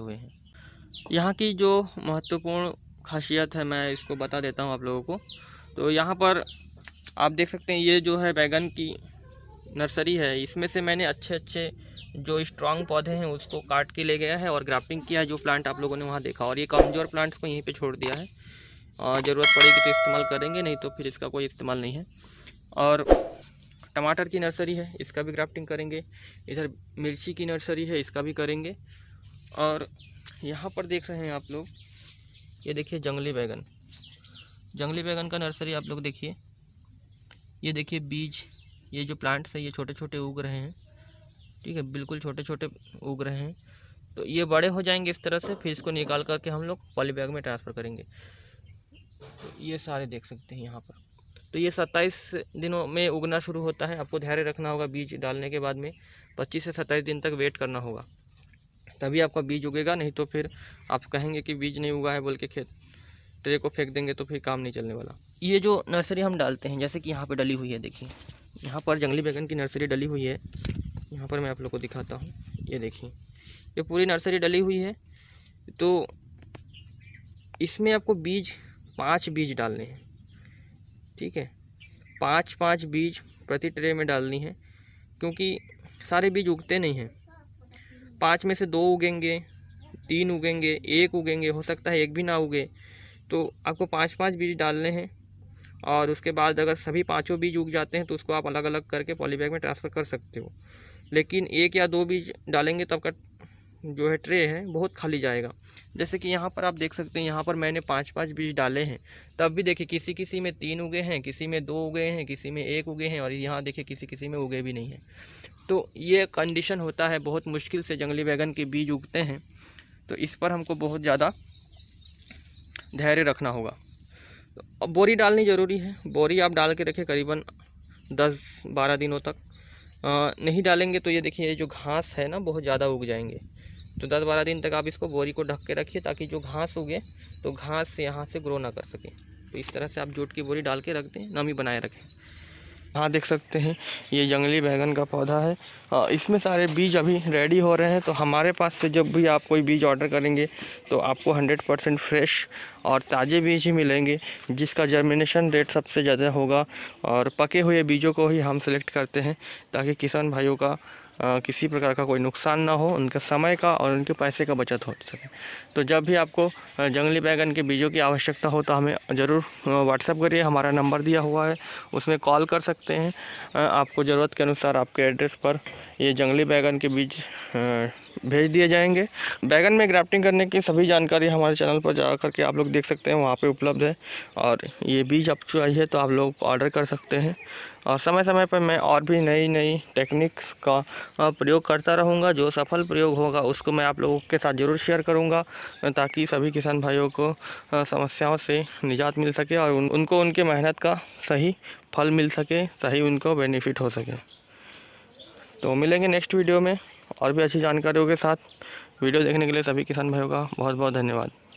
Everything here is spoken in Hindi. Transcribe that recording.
हुए हैं यहाँ की जो महत्वपूर्ण खासियत है मैं इसको बता देता हूँ आप लोगों को तो यहाँ पर आप देख सकते हैं ये जो है बैगन की नर्सरी है इसमें से मैंने अच्छे अच्छे जो स्ट्रांग पौधे हैं उसको काट के ले गया है और ग्राफ्टिंग किया है जो प्लांट आप लोगों ने वहाँ देखा और ये कमज़ोर प्लांट्स को यहीं पे छोड़ दिया है और ज़रूरत पड़ेगी तो इस्तेमाल करेंगे नहीं तो फिर इसका कोई इस्तेमाल नहीं है और टमाटर की नर्सरी है इसका भी ग्राफ्टिंग करेंगे इधर मिर्ची की नर्सरी है इसका भी करेंगे और यहाँ पर देख रहे हैं आप लोग ये देखिए जंगली बैगन जंगली बैगन का नर्सरी आप लोग देखिए ये देखिए बीज ये जो प्लांट्स हैं ये छोटे छोटे उग रहे हैं ठीक है बिल्कुल छोटे छोटे उग रहे हैं तो ये बड़े हो जाएंगे इस तरह से फिर इसको निकाल करके हम लोग पॉली बैग में ट्रांसफ़र करेंगे तो ये सारे देख सकते हैं यहाँ पर तो ये सत्ताईस दिनों में उगना शुरू होता है आपको धैर्य रखना होगा बीज डालने के बाद में पच्चीस से सत्ताईस दिन तक वेट करना होगा तभी आपका बीज उगेगा नहीं तो फिर आप कहेंगे कि बीज नहीं उगा है बोल के खेत ट्रे को फेंक देंगे तो फिर काम नहीं चलने वाला ये जो नर्सरी हम डालते हैं जैसे कि यहाँ पर डली हुई है देखिए यहाँ पर जंगली बैगन की नर्सरी डली हुई है यहाँ पर मैं आप लोग को दिखाता हूँ ये देखिए ये पूरी नर्सरी डली हुई है तो इसमें आपको बीज पाँच बीज डालने हैं ठीक है पाँच पाँच बीज प्रति ट्रे में डालनी है क्योंकि सारे बीज उगते नहीं हैं पाँच में से दो उगेंगे तीन उगेंगे एक उगेंगे हो सकता है एक भी ना उगे तो आपको पाँच पाँच बीज डालने हैं और उसके बाद अगर सभी पाँचों बीज उग जाते हैं तो उसको आप अलग अलग करके पॉलीबैग में ट्रांसफ़र कर सकते हो लेकिन एक या दो बीज डालेंगे तो आपका जो है ट्रे है बहुत खाली जाएगा जैसे कि यहाँ पर आप देख सकते हैं यहाँ पर मैंने पाँच पाँच बीज डाले हैं तब भी देखिए किसी किसी में तीन उगे हैं किसी में दो उगे हैं किसी में एक उगे हैं और यहाँ देखिए किसी किसी में उगे भी नहीं हैं तो ये कंडीशन होता है बहुत मुश्किल से जंगली बैगन के बीज उगते हैं तो इस पर हमको बहुत ज़्यादा धैर्य रखना होगा तो अब बोरी डालनी ज़रूरी है बोरी आप डाल के रखें करीबन दस बारह दिनों तक आ, नहीं डालेंगे तो ये देखिए जो घास है ना बहुत ज़्यादा उग जाएंगे तो दस बारह दिन तक आप इसको बोरी को ढक के रखिए ताकि जो घास उगे तो घास यहाँ से ग्रो ना कर सके तो इस तरह से आप जूट की बोरी डाल के रख दें नमी बनाए रखें यहाँ देख सकते हैं ये जंगली बैगन का पौधा है आ, इसमें सारे बीज अभी रेडी हो रहे हैं तो हमारे पास से जब भी आप कोई बीज ऑर्डर करेंगे तो आपको 100 परसेंट फ्रेश और ताज़े बीज ही मिलेंगे जिसका जर्मिनेशन रेट सबसे ज़्यादा होगा और पके हुए बीजों को ही हम सेलेक्ट करते हैं ताकि किसान भाइयों का आ, किसी प्रकार का कोई नुकसान ना हो उनका समय का और उनके पैसे का बचत हो सके तो जब भी आपको जंगली बैगन के बीजों की आवश्यकता हो तो हमें ज़रूर व्हाट्सएप करिए हमारा नंबर दिया हुआ है उसमें कॉल कर सकते हैं आपको ज़रूरत के अनुसार आपके एड्रेस पर ये जंगली बैगन के बीज भेज दिए जाएंगे बैगन में ग्राफ्टिंग करने की सभी जानकारी हमारे चैनल पर जा करके आप लोग देख सकते हैं वहाँ पे उपलब्ध है और ये बीज अब चाहिए तो आप लोग ऑर्डर कर सकते हैं और समय समय पर मैं और भी नई नई टेक्निक्स का प्रयोग करता रहूँगा जो सफल प्रयोग होगा उसको मैं आप लोगों के साथ ज़रूर शेयर करूँगा ताकि सभी किसान भाइयों को समस्याओं से निजात मिल सके और उन, उनको उनके मेहनत का सही फल मिल सके सही उनको बेनिफिट हो सके तो मिलेंगे नेक्स्ट वीडियो में और भी अच्छी जानकारियों के साथ वीडियो देखने के लिए सभी किसान भाइयों का बहुत बहुत धन्यवाद